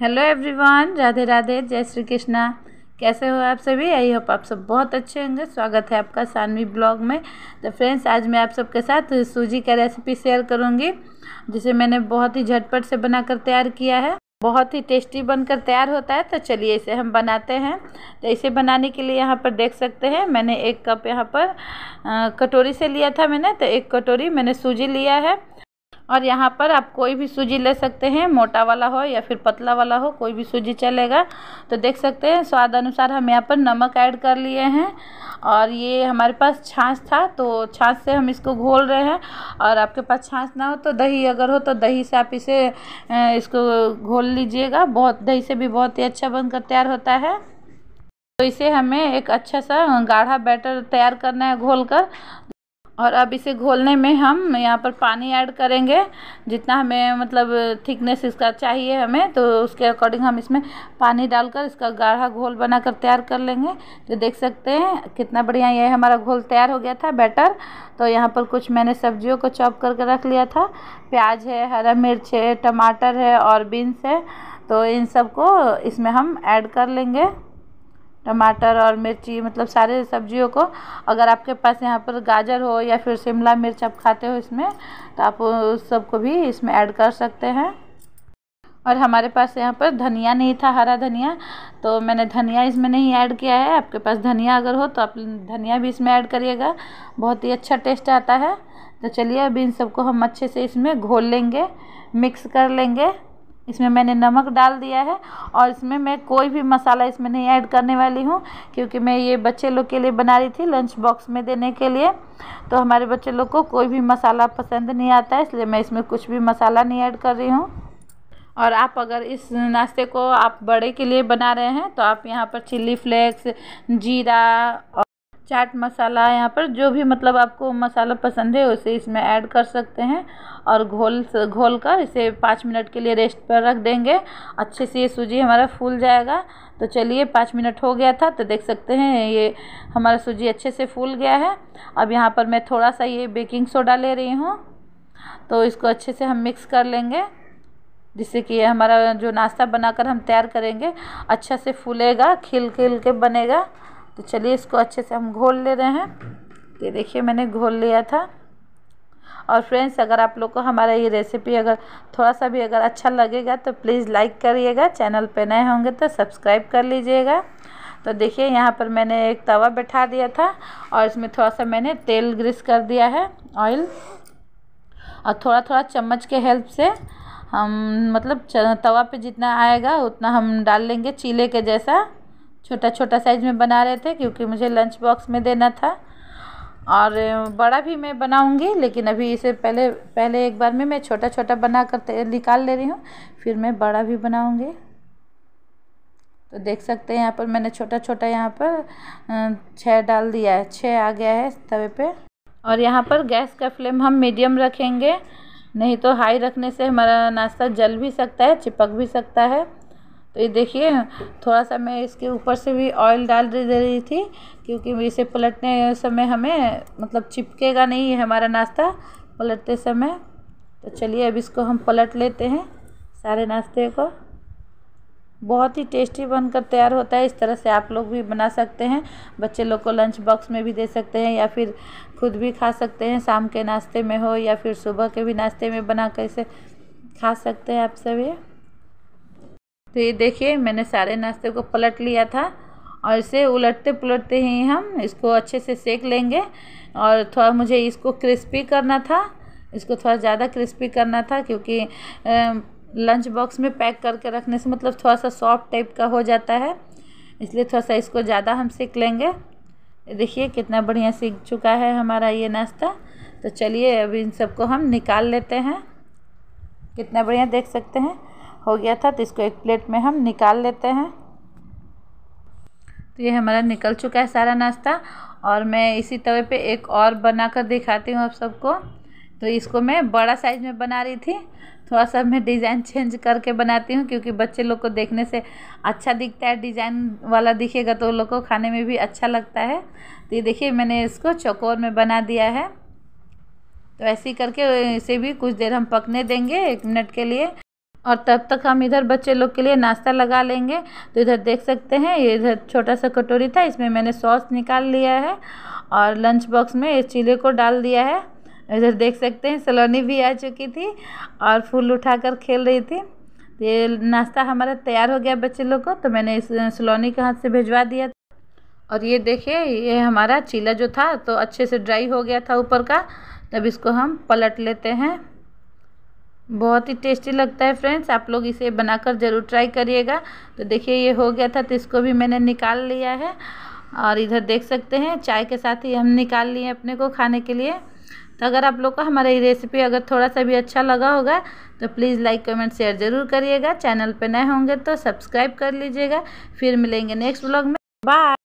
hello everyone Radhe Radhe जय श्री कृष्णा कैसे हो आप सभी आई होप आप सब बहुत अच्छे होंगे स्वागत है आपका सानवी ब्लॉग में तो फ्रेंड्स आज मैं आप सबके साथ सूजी का रेसिपी शेयर करूंगी जिसे मैंने बहुत ही झटपट से बनाकर तैयार किया है बहुत ही टेस्टी बनकर तैयार होता है तो चलिए इसे हम बनाते हैं तो इसे बनाने के लिए यहाँ पर देख सकते हैं मैंने एक कप यहाँ पर कटोरी से लिया था मैंने तो एक कटोरी मैंने सूजी लिया है और यहाँ पर आप कोई भी सूजी ले सकते हैं मोटा वाला हो या फिर पतला वाला हो कोई भी सूजी चलेगा तो देख सकते हैं स्वाद अनुसार हम यहाँ पर नमक ऐड कर लिए हैं और ये हमारे पास छाछ था तो छाछ से हम इसको घोल रहे हैं और आपके पास छाछ ना हो तो दही अगर हो तो दही से आप इसे इसको घोल लीजिएगा बहुत दही से भी बहुत ही अच्छा बनकर तैयार होता है तो इसे हमें एक अच्छा सा गाढ़ा बैटर तैयार करना है घोल कर और अब इसे घोलने में हम यहाँ पर पानी ऐड करेंगे जितना हमें मतलब थिकनेस इसका चाहिए हमें तो उसके अकॉर्डिंग हम इसमें पानी डालकर इसका गाढ़ा घोल बनाकर तैयार कर लेंगे तो देख सकते हैं कितना बढ़िया ये हमारा घोल तैयार हो गया था बैटर तो यहाँ पर कुछ मैंने सब्जियों को चॉप करके रख लिया था प्याज है हरा मिर्च है टमाटर है और बीन्स है तो इन सबको इसमें हम ऐड कर लेंगे टमाटर और मिर्ची मतलब सारे सब्जियों को अगर आपके पास यहाँ पर गाजर हो या फिर शिमला मिर्च आप खाते हो इसमें तो आप उस सबको भी इसमें ऐड कर सकते हैं और हमारे पास यहाँ पर धनिया नहीं था हरा धनिया तो मैंने धनिया इसमें नहीं ऐड किया है आपके पास धनिया अगर हो तो आप धनिया भी इसमें ऐड करिएगा बहुत ही अच्छा टेस्ट आता है तो चलिए अभी इन सबको हम अच्छे से इसमें घोल लेंगे मिक्स कर लेंगे इसमें मैंने नमक डाल दिया है और इसमें मैं कोई भी मसाला इसमें नहीं ऐड करने वाली हूँ क्योंकि मैं ये बच्चे लोग के लिए बना रही थी लंच बॉक्स में देने के लिए तो हमारे बच्चे लोग को कोई भी मसाला पसंद नहीं आता है इसलिए मैं इसमें कुछ भी मसाला नहीं ऐड कर रही हूँ और आप अगर इस नाश्ते को आप बड़े के लिए बना रहे हैं तो आप यहाँ पर चिल्ली फ्लेक्स जीरा चाट मसाला यहाँ पर जो भी मतलब आपको मसाला पसंद है उसे इसमें ऐड कर सकते हैं और घोल घोल कर इसे पाँच मिनट के लिए रेस्ट पर रख देंगे अच्छे से ये सूजी हमारा फूल जाएगा तो चलिए पाँच मिनट हो गया था तो देख सकते हैं ये हमारा सूजी अच्छे से फूल गया है अब यहाँ पर मैं थोड़ा सा ये बेकिंग सोडा ले रही हूँ तो इसको अच्छे से हम मिक्स कर लेंगे जिससे कि हमारा जो नाश्ता बनाकर हम तैयार करेंगे अच्छा से फूलेगा खिल खिल के बनेगा तो चलिए इसको अच्छे से हम घोल ले रहे हैं तो ये देखिए मैंने घोल लिया था और फ्रेंड्स अगर आप लोग को हमारा ये रेसिपी अगर थोड़ा सा भी अगर अच्छा लगेगा तो प्लीज़ लाइक करिएगा चैनल पे नए होंगे तो सब्सक्राइब कर लीजिएगा तो देखिए यहाँ पर मैंने एक तवा बैठा दिया था और इसमें थोड़ा सा मैंने तेल ग्रीस कर दिया है ऑयल और थोड़ा थोड़ा चम्मच के हेल्प से हम मतलब तवा पे जितना आएगा उतना हम डाल लेंगे चीले के जैसा छोटा छोटा साइज़ में बना रहे थे क्योंकि मुझे लंच बॉक्स में देना था और बड़ा भी मैं बनाऊंगी लेकिन अभी इसे पहले पहले एक बार में मैं छोटा छोटा बना कर निकाल ले रही हूँ फिर मैं बड़ा भी बनाऊंगी तो देख सकते हैं यहाँ पर मैंने छोटा छोटा यहाँ पर छः डाल दिया है छः आ गया है तवे पे और यहाँ पर गैस का फ्लेम हम मीडियम रखेंगे नहीं तो हाई रखने से हमारा नाश्ता जल भी सकता है चिपक भी सकता है ये देखिए थोड़ा सा मैं इसके ऊपर से भी ऑयल डाल दे रही थी क्योंकि इसे पलटने समय हमें मतलब चिपकेगा नहीं है हमारा नाश्ता पलटते समय तो चलिए अब इसको हम पलट लेते हैं सारे नाश्ते को बहुत ही टेस्टी बनकर तैयार होता है इस तरह से आप लोग भी बना सकते हैं बच्चे लोग को लंच बॉक्स में भी दे सकते हैं या फिर खुद भी खा सकते हैं शाम के नाश्ते में हो या फिर सुबह के भी नाश्ते में बना कर इसे खा सकते हैं आप सभी तो ये देखिए मैंने सारे नाश्ते को पलट लिया था और इसे उलटते पुलटते ही हम इसको अच्छे से सेक लेंगे और थोड़ा मुझे इसको क्रिस्पी करना था इसको थोड़ा ज़्यादा क्रिस्पी करना था क्योंकि लंच बॉक्स में पैक करके रखने से मतलब थोड़ा सा सॉफ्ट टाइप का हो जाता है इसलिए थोड़ा सा इसको ज़्यादा हम सेक लेंगे देखिए कितना बढ़िया सीख चुका है हमारा ये नाश्ता तो चलिए अब इन सबको हम निकाल लेते हैं कितना बढ़िया देख सकते हैं हो गया था तो इसको एक प्लेट में हम निकाल लेते हैं तो ये हमारा निकल चुका है सारा नाश्ता और मैं इसी तवे पे एक और बना कर दिखाती हूँ आप सबको तो इसको मैं बड़ा साइज़ में बना रही थी थोड़ा सा मैं डिज़ाइन चेंज करके बनाती हूँ क्योंकि बच्चे लोग को देखने से अच्छा दिखता है डिज़ाइन वाला दिखेगा तो उन लोग को खाने में भी अच्छा लगता है तो ये देखिए मैंने इसको चकोर में बना दिया है तो ऐसे ही करके इसे भी कुछ देर हम पकने देंगे एक मिनट के लिए और तब तक हम इधर बच्चे लोग के लिए नाश्ता लगा लेंगे तो इधर देख सकते हैं ये इधर छोटा सा कटोरी था इसमें मैंने सॉस निकाल लिया है और लंच बॉक्स में इस चिले को डाल दिया है इधर देख सकते हैं सलोनी भी आ चुकी थी और फूल उठाकर खेल रही थी तो ये नाश्ता हमारा तैयार हो गया बच्चे लोग को तो मैंने इस सलोनी के हाथ से भिजवा दिया और ये देखिए ये हमारा चीला जो था तो अच्छे से ड्राई हो गया था ऊपर का तब इसको हम पलट लेते हैं बहुत ही टेस्टी लगता है फ्रेंड्स आप लोग इसे बनाकर ज़रूर ट्राई करिएगा तो देखिए ये हो गया था तो इसको भी मैंने निकाल लिया है और इधर देख सकते हैं चाय के साथ ही हम निकाल लिए अपने को खाने के लिए तो अगर आप लोग को हमारा ये रेसिपी अगर थोड़ा सा भी अच्छा लगा होगा तो प्लीज़ लाइक कमेंट शेयर ज़रूर करिएगा चैनल पर नए होंगे तो सब्सक्राइब कर लीजिएगा फिर मिलेंगे नेक्स्ट ब्लॉग में बाय